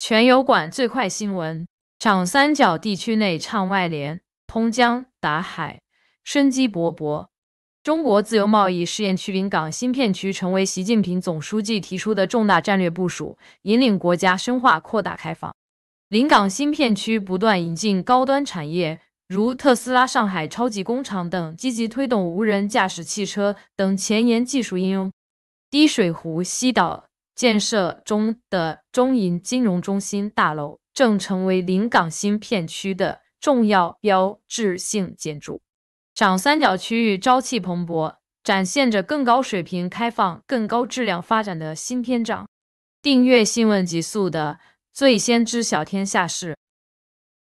全油管最快新闻：长三角地区内畅外联，通江达海，生机勃勃。中国自由贸易试验区临港新片区成为习近平总书记提出的重大战略部署，引领国家深化扩大开放。临港新片区不断引进高端产业，如特斯拉上海超级工厂等，积极推动无人驾驶汽车等前沿技术应用。滴水湖西岛。建设中的中银金融中心大楼正成为临港新片区的重要标志性建筑。长三角区域朝气蓬勃，展现着更高水平开放、更高质量发展的新篇章。订阅《新闻极速》的，最先知晓天下事。